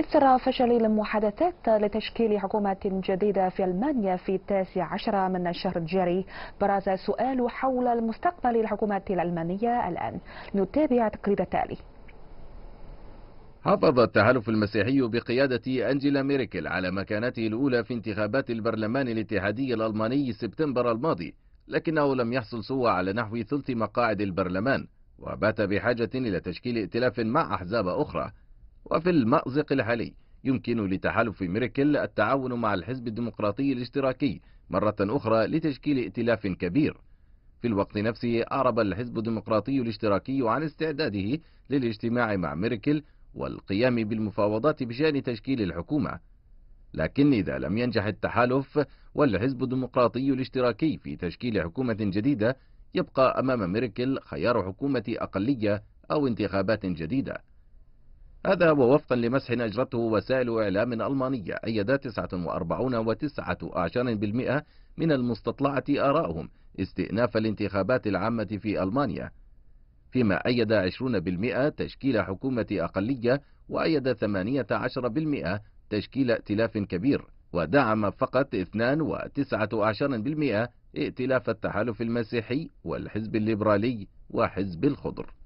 إثر فشل المحادثات لتشكيل حكومة جديدة في ألمانيا في التاسع عشر من الشهر الجاري برز سؤال حول المستقبل الحكومة الألمانية الآن نتابع تقرير التالي حافظ التحالف المسيحي بقيادة أنجيلا ميركل على مكانته الأولى في انتخابات البرلمان الاتحادي الألماني سبتمبر الماضي لكنه لم يحصل سوى على نحو ثلث مقاعد البرلمان وبات بحاجة إلى تشكيل ائتلاف مع أحزاب أخرى وفي المأزق الحالي يمكن لتحالف ميركل التعاون مع الحزب الديمقراطي الاشتراكي مرة أخرى لتشكيل ائتلاف كبير في الوقت نفسه أعرب الحزب الديمقراطي الاشتراكي عن استعداده للاجتماع مع ميركل والقيام بالمفاوضات بشأن تشكيل الحكومة لكن إذا لم ينجح التحالف والحزب الديمقراطي الاشتراكي في تشكيل حكومة جديدة يبقى أمام ميركل خيار حكومة أقلية أو انتخابات جديدة هذا ووفقا لمسح أجرته وسائل إعلام ألمانية أيد 49 و9 أعشار بالمئة من المستطلعة آراءهم استئناف الانتخابات العامة في ألمانيا فيما أيد 20% تشكيل حكومة أقلية وأيد 18% تشكيل ائتلاف كبير ودعم فقط 2.9% ائتلاف التحالف المسيحي والحزب الليبرالي وحزب الخضر